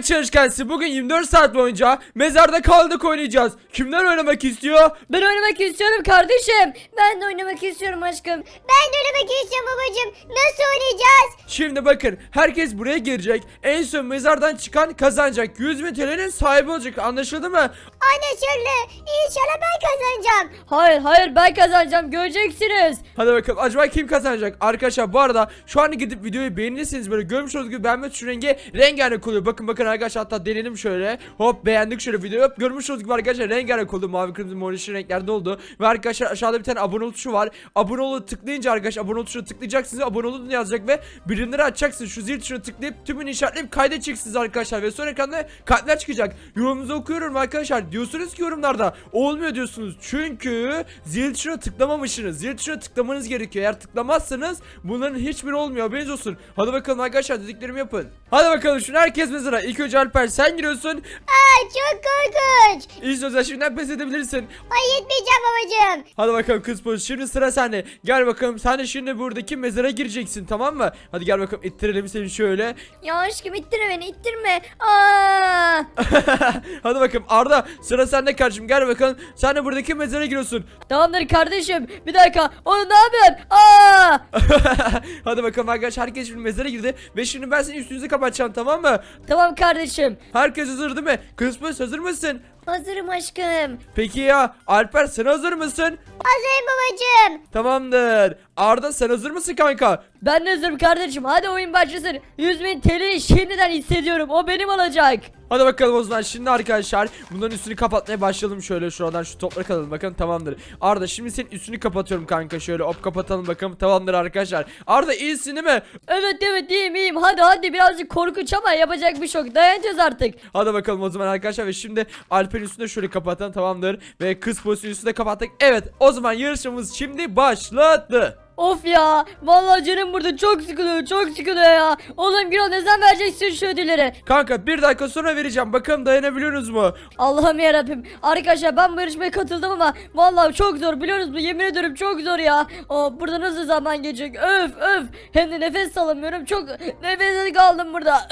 Evet çalışkansı bugün 24 saat boyunca mezarda kaldık oynayacağız. Kimler oynamak istiyor? Ben oynamak istiyorum kardeşim. Ben de oynamak istiyorum aşkım. Ben de oynamak istiyorum babacım. Nasıl oynayacağız? Şimdi bakın herkes buraya girecek. En son mezardan çıkan kazanacak. 100 bin TL'nin sahibi olacak anlaşıldı mı? Anlaşıldı. İnşallah ben kazanacağım. Hayır hayır ben kazanacağım göreceksiniz. Hadi bakalım acaba kim kazanacak? Arkadaşlar bu arada şu an gidip videoyu beğenirsiniz böyle görmüş olduğunuz gibi beğenme şu rengi rengarenk oluyor. Bakın bakın arkadaşlar hatta denelim şöyle. Hop beğendik şöyle videoyu. Hop görmüş olduğunuz gibi arkadaşlar rengarenk oldu. Mavi kırmızı mor yeşil renklerde oldu. Ve arkadaşlar aşağıda bir tane abone ol tuşu var. Abone olu tıklayınca arkadaşlar abone ol tuşuna tıklayacaksınız. Abone olun yazacak ve birimleri açacaksınız. Şu zil tuşuna tıklayıp tümünü işaretleyip kayda arkadaşlar. Ve sonra ekranda kalpler çıkacak. Yorumunuzu okuyorum arkadaşlar. Diyorsunuz ki yorumlarda olmuyor diyorsunuz. Çünkü zil tuşuna tıklamamışsınız. Zil tuşuna tıklamanız gerekiyor. Eğer tıklamazsanız bunların hiçbiri olmuyor. Haberiniz olsun. Hadi bakalım arkadaşlar dediklerimi yapın. Hadi bakalım şunu herkes mesela ilk gerekiyor Alper. Sen giriyorsun. Aa çok korkunç. İstiyorsan şimdiden pes edebilirsin. Ay gitmeyeceğim babacığım. Hadi bakalım kız polis. Şimdi sıra sende. Gel bakalım. Sen de şimdi buradaki mezara gireceksin tamam mı? Hadi gel bakalım ittirelim seni şöyle. Ya aşkım ittirme beni ittirme. Aa. Hadi bakalım Arda sıra sende kardeşim. Gel bakalım. Sen de buradaki mezara giriyorsun. Tamamdır kardeşim. Bir dakika. Onu ne yapıyorsun? Aa. Hadi bakalım arkadaşlar herkes şimdi mezara girdi. Ve şimdi ben senin üstünüzü kapatacağım tamam mı? Tamam kardeşim. Herkes hazır değil mi? Kısmıs hazır mısın? Hazırım aşkım. Peki ya Alper sen hazır mısın? Hazırım babacığım. Tamamdır. Arda sen hazır mısın kanka? Ben de hazırım kardeşim. Hadi oyun başlasın. 100 bin TL'yi şimdiden hissediyorum. O benim olacak. Hadi bakalım o zaman şimdi arkadaşlar bunların üstünü kapatmaya başlayalım şöyle şuradan şu toprak alalım bakalım tamamdır. Arda şimdi senin üstünü kapatıyorum kanka şöyle hop kapatalım bakalım tamamdır arkadaşlar. Arda iyisin değil mi? Evet evet iyiyim iyiyim hadi hadi birazcık korkunç ama yapacak bir şok şey dayanacağız artık. Hadi bakalım o zaman arkadaşlar ve şimdi Alper'in üstünü şöyle kapatalım tamamdır. Ve kız pozisyonu üstünü de kapattık. Evet o zaman yarışımız şimdi başladı. Of ya. Vallahi canım burada çok sıkılıyor. Çok sıkılıyor ya. Oğlum Gürol ne zaman vereceksin şu ödülleri? Kanka bir dakika sonra vereceğim. Bakalım dayanabiliyoruz mu? Allah'ım yarabbim. Arkadaşlar ben bu yarışmaya katıldım ama vallahi çok zor biliyor musunuz? Yemin ediyorum çok zor ya. Aa, burada nasıl zaman geçecek? Öf öf. Hem de nefes alamıyorum. Çok nefesini kaldım burada.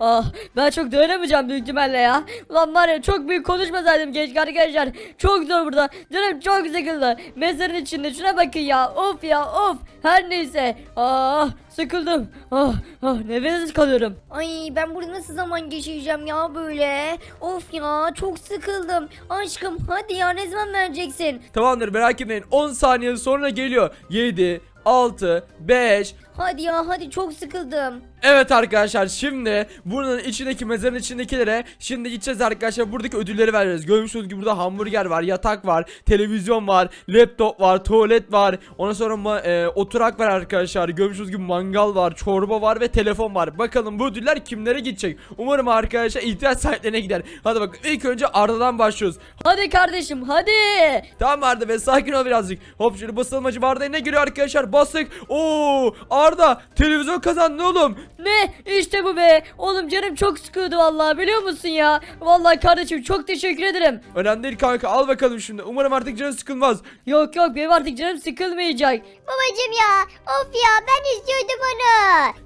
ah, ben çok dayanamayacağım büyük ihtimalle ya. Ulan var ya çok büyük konuşmasaydım genç arkadaşlar. Çok zor burada. Canım çok sıkıldı. Mezarın içinde şuna bakın ya. Of of ya of. Her neyse. Ah sıkıldım. Ah ah nefessiz kalıyorum. Ay ben burada nasıl zaman geçireceğim ya böyle. Of ya çok sıkıldım. Aşkım hadi ya ne zaman vereceksin? Tamamdır merak etmeyin 10 saniye sonra geliyor. 7, 6, 5, Hadi ya hadi çok sıkıldım. Evet arkadaşlar şimdi buranın içindeki mezarın içindekilere şimdi gideceğiz arkadaşlar buradaki ödülleri vereceğiz. Görmüşsünüz gibi burada hamburger var, yatak var, televizyon var, laptop var, tuvalet var. Ondan sonra e, oturak var arkadaşlar. Görmüşsünüz gibi mangal var, çorba var ve telefon var. Bakalım bu ödüller kimlere gidecek? Umarım arkadaşlar ihtiyaç sahiplerine gider. Hadi bak ilk önce Arda'dan başlıyoruz. Hadi kardeşim hadi. Tamam Arda ve sakin ol birazcık. Hop şimdi basalım acaba Arda'ya ne giriyor arkadaşlar? Bastık. Oo! Arda televizyon kazandın oğlum. Ne? İşte bu be. Oğlum canım çok sıkıyordu vallahi biliyor musun ya? Vallahi kardeşim çok teşekkür ederim. Önemli değil kanka al bakalım şimdi. Umarım artık canım sıkılmaz. Yok yok benim artık canım sıkılmayacak. Babacım ya. Of ya ben istiyordum onu.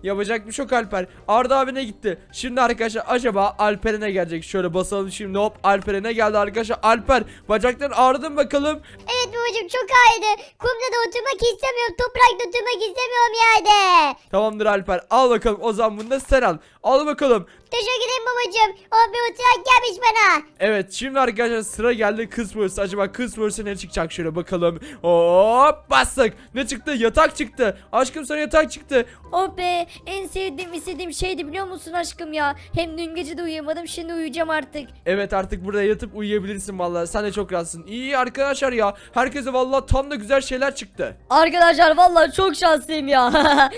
Yapacak bir şey Alper. Arda abine gitti. Şimdi arkadaşlar acaba Alper'e ne gelecek? Şöyle basalım şimdi hop Alper'e ne geldi arkadaşlar? Alper bacakların ağrıdın bakalım. Evet Evet babacım çok ayrı. Kumda da oturmak istemiyorum. Toprakta oturmak istemiyorum yani. Tamamdır Alper. Al bakalım o zaman bunu da sen al. Al bakalım. Teşekkür ederim babacım. O bir uçak gelmiş bana. Evet şimdi arkadaşlar sıra geldi kız borusu. Acaba kız borusu ne çıkacak şöyle bakalım. Hop bastık. Ne çıktı? Yatak çıktı. Aşkım sana yatak çıktı. Oh be en sevdiğim istediğim şeydi biliyor musun aşkım ya. Hem dün gece de uyuyamadım şimdi uyuyacağım artık. Evet artık burada yatıp uyuyabilirsin vallahi. Sen de çok rahatsın. İyi arkadaşlar ya. Herkese vallahi tam da güzel şeyler çıktı. Arkadaşlar vallahi çok şanslıyım ya.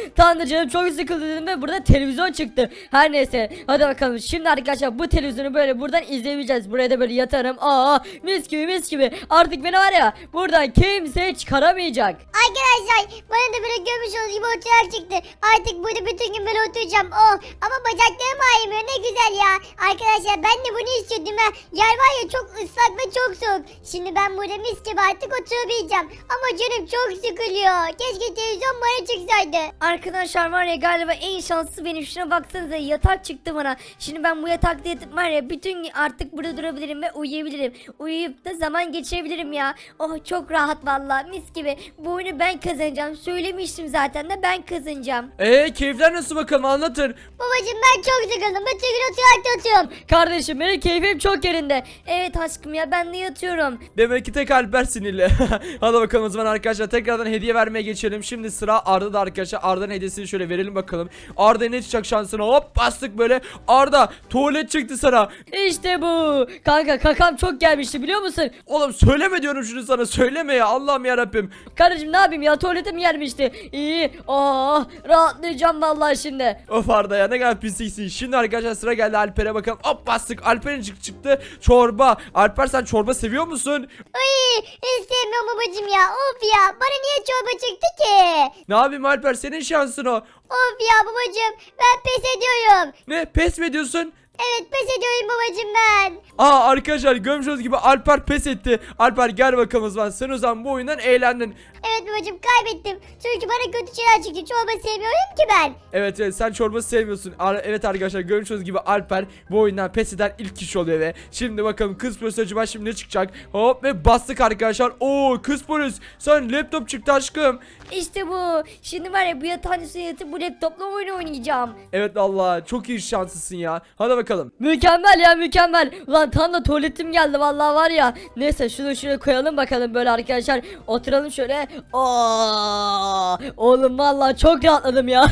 Tanrı canım çok sıkıldım dedim ve burada televizyon çıktı. Her neyse hadi Hadi bakalım şimdi arkadaşlar bu televizyonu böyle buradan izlemeyeceğiz. Buraya da böyle yatarım. Aa mis gibi mis gibi. Artık beni var ya buradan kimse çıkaramayacak. Arkadaşlar bana da böyle gömüş olduğu yumurtalar çıktı. Artık burada bütün gün böyle oturacağım. Oh ama bacaklarım ağrımıyor ne güzel ya. Arkadaşlar ben de bunu istiyordum ha. Yer var ya çok ıslak ve çok soğuk. Şimdi ben burada mis gibi artık oturabileceğim. Ama canım çok sıkılıyor. Keşke televizyon bana çıksaydı. Arkadaşlar var ya galiba en şanslı benim şuna baksanıza yatak çıktı bana sonra şimdi ben bu yatakta yatıp var ya bütün artık burada durabilirim ve uyuyabilirim. Uyuyup da zaman geçirebilirim ya. Oh çok rahat valla mis gibi. Bu oyunu ben kazanacağım. Söylemiştim zaten de ben kazanacağım. Eee keyifler nasıl bakalım anlatır Babacım ben çok sıkıldım. Bütün gün oturakta yatıyorum. Kardeşim benim keyfim çok yerinde. Evet aşkım ya ben de yatıyorum. Demek ki tek Alper sinirli. Hadi bakalım o zaman arkadaşlar tekrardan hediye vermeye geçelim. Şimdi sıra Arda'da arkadaşlar. Arda'nın hediyesini şöyle verelim bakalım. Arda ne çıkacak şansına hop bastık böyle. Arda tuvalet çıktı sana. İşte bu. Kanka kakam çok gelmişti biliyor musun? Oğlum söyleme diyorum şunu sana söyleme ya Allah'ım yarabbim. Karıcığım ne yapayım ya mi gelmişti. İyi. Oh rahatlayacağım vallahi şimdi. Of Arda ya ne kadar pisliksin. Şimdi arkadaşlar sıra geldi Alper'e bakalım. Hop bastık Alper'in çık çıktı. Çorba. Alper sen çorba seviyor musun? Ay istemiyorum babacım ya. Of ya bana niye çorba çıktı ki? Ne yapayım Alper senin şansın o. Of ya babacım ben pes ediyorum. Ne pes mi ediyorsun? Evet pes ediyorum babacım ben. Aa arkadaşlar görmüşsünüz gibi Alper pes etti. Alper gel bakalım o zaman. Sen o zaman bu oyundan eğlendin. Evet babacım kaybettim. Çünkü bana kötü şeyler çıktı. Çorba sevmiyorum ki ben. Evet evet sen çorba sevmiyorsun. Ar- evet arkadaşlar görmüşsünüz gibi Alper bu oyundan pes eden ilk kişi oluyor ve şimdi bakalım kız polis acaba şimdi ne çıkacak? Hop ve bastık arkadaşlar. Oo kız polis sen laptop çıktı aşkım. İşte bu. Şimdi var ya bu yatağın üstüne yatıp bu laptopla oyun oynayacağım. Evet Allah çok iyi şanslısın ya. Hadi bakalım. Mükemmel ya mükemmel. Lan tam da tuvaletim geldi vallahi var ya. Neyse şunu şuraya koyalım bakalım böyle arkadaşlar. Oturalım şöyle. Oo, oğlum vallahi çok rahatladım ya.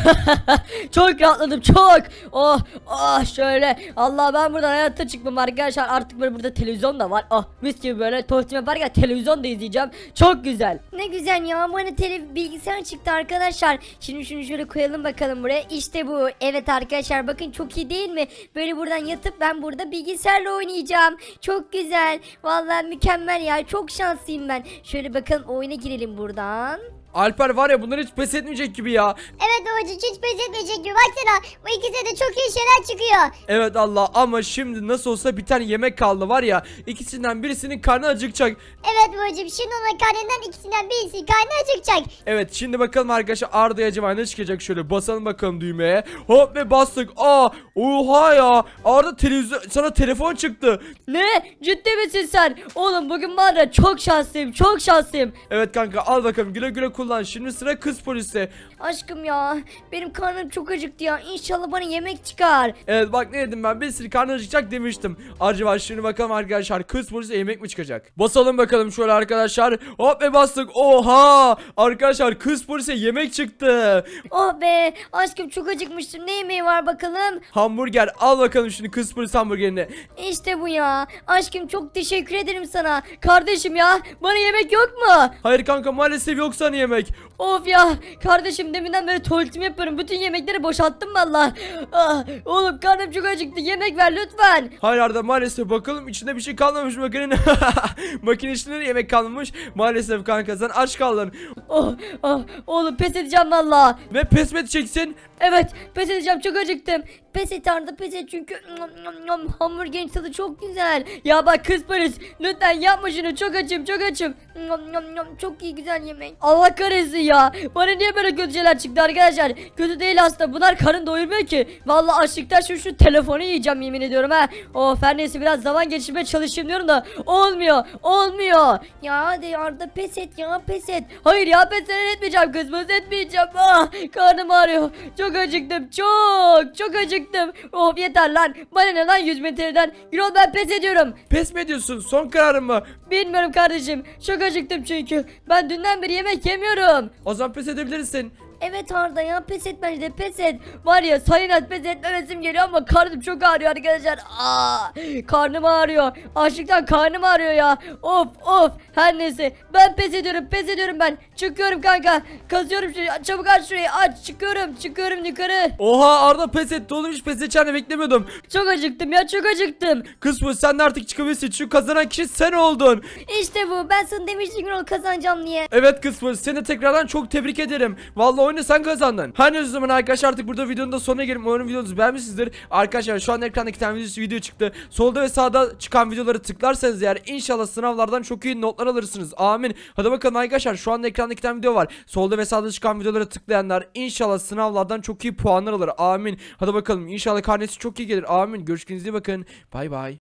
çok rahatladım çok. Oh oh şöyle. Allah ben buradan hayatta çıkmam arkadaşlar. Artık böyle burada televizyon da var. Oh mis gibi böyle tostime var ya televizyon da izleyeceğim. Çok güzel. Ne güzel ya. Bana tele bilgisayar çıktı arkadaşlar. Şimdi şunu şöyle koyalım bakalım buraya. İşte bu. Evet arkadaşlar bakın çok iyi değil mi? Böyle buradan yatıp ben burada bilgisayarla oynayacağım. Çok güzel. Vallahi mükemmel ya. Çok şanslıyım ben. Şöyle bakalım oyuna girelim burada Buradan Alper var ya bunlar hiç pes etmeyecek gibi ya. Evet babacım hiç pes etmeyecek gibi. Baksana bu ikisi de çok iyi şeyler çıkıyor. Evet Allah ama şimdi nasıl olsa bir tane yemek kaldı var ya. İkisinden birisinin karnı acıkacak. Evet babacım şimdi onun karnından ikisinden birisi karnı acıkacak. Evet şimdi bakalım arkadaşlar Arda'ya acaba ne çıkacak şöyle basalım bakalım düğmeye. Hop ve bastık. Aa oha ya Arda televizyon sana telefon çıktı. Ne? Ciddi misin sen? Oğlum bugün var ya çok şanslıyım çok şanslıyım. Evet kanka al bakalım güle güle kullan ulan şimdi sıra kız polise. Aşkım ya benim karnım çok acıktı ya. İnşallah bana yemek çıkar. Evet bak ne dedim ben bir sürü karnı acıkacak demiştim. Acaba şimdi bakalım arkadaşlar kız polise yemek mi çıkacak? Basalım bakalım şöyle arkadaşlar. Hop ve bastık. Oha! Arkadaşlar kız polise yemek çıktı. Oh be aşkım çok acıkmıştım. Ne yemeği var bakalım? Hamburger al bakalım şimdi kız polis hamburgerini. İşte bu ya. Aşkım çok teşekkür ederim sana. Kardeşim ya bana yemek yok mu? Hayır kanka maalesef yok sana yemek yemek. Of ya kardeşim deminden beri tuvaletimi yapıyorum. Bütün yemekleri boşalttım valla. Ah, oğlum karnım çok acıktı. Yemek ver lütfen. Hayır Arda maalesef bakalım içinde bir şey kalmamış makinenin. Makine içinde yemek kalmamış. Maalesef kanka sen aç kaldın. Oh, oh, oğlum pes edeceğim valla. Ne pes mi edeceksin? Evet pes edeceğim çok acıktım. Pes et Arda pes et çünkü hamburgerin tadı çok güzel. Ya bak kız polis lütfen yapma şunu çok açım çok açım. Çok iyi güzel yemek. Allah kahretsin ya. Bana niye böyle kötü şeyler çıktı arkadaşlar? Kötü değil hasta. Bunlar karın doyurmuyor ki. Vallahi açlıktan şu şu telefonu yiyeceğim yemin ediyorum ha. Of her neyse biraz zaman geçirmeye çalışayım diyorum da olmuyor. Olmuyor. Ya hadi Arda pes et ya pes et. Hayır ya pes etmeyeceğim kızımız etmeyeceğim. Ah karnım ağrıyor. Çok acıktım. Çok çok acıktım. Of yeter lan. Bana ne lan 100 metreden. Yürol ben pes ediyorum. Pes mi ediyorsun? Son kararın mı? Bilmiyorum kardeşim. Çok acıktım çünkü. Ben dünden beri yemek yemiyorum istemiyorum. O zaman pes edebilirsin. Evet Arda ya pes etme bence pes et. Var ya et pes etmemesim geliyor ama karnım çok ağrıyor arkadaşlar. Aa, karnım ağrıyor. Açlıktan karnım ağrıyor ya. Of of her neyse. Ben pes ediyorum pes ediyorum ben. Çıkıyorum kanka. Kazıyorum şurayı. Çabuk aç şurayı aç. Çıkıyorum çıkıyorum yukarı. Oha Arda pes etti oğlum hiç pes edeceğini beklemiyordum. Çok acıktım ya çok acıktım. kız bu sen de artık çıkabilirsin. Çünkü kazanan kişi sen oldun. İşte bu ben sana demiştim Gürol kazanacağım diye. Evet kız bu seni tekrardan çok tebrik ederim. Vallahi oyunu sen kazandın. Hani o zaman arkadaşlar artık burada videonun da sonuna gelin. Umarım videonuzu beğenmişsinizdir. Arkadaşlar şu an ekranda iki tane videosu video çıktı. Solda ve sağda çıkan videoları tıklarsanız eğer inşallah sınavlardan çok iyi notlar alırsınız. Amin. Hadi bakalım arkadaşlar şu anda ekranda iki tane video var. Solda ve sağda çıkan videolara tıklayanlar inşallah sınavlardan çok iyi puanlar alır. Amin. Hadi bakalım inşallah karnesi çok iyi gelir. Amin. Görüşkenize bakın. Bay bay.